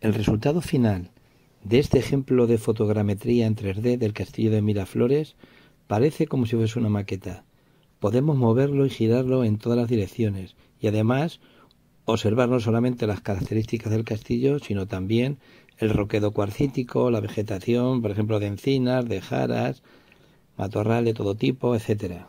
El resultado final de este ejemplo de fotogrametría en 3D del castillo de Miraflores parece como si fuese una maqueta. Podemos moverlo y girarlo en todas las direcciones y además observar no solamente las características del castillo, sino también el roquedo cuarcítico, la vegetación, por ejemplo, de encinas, de jaras, matorral de todo tipo, etcétera.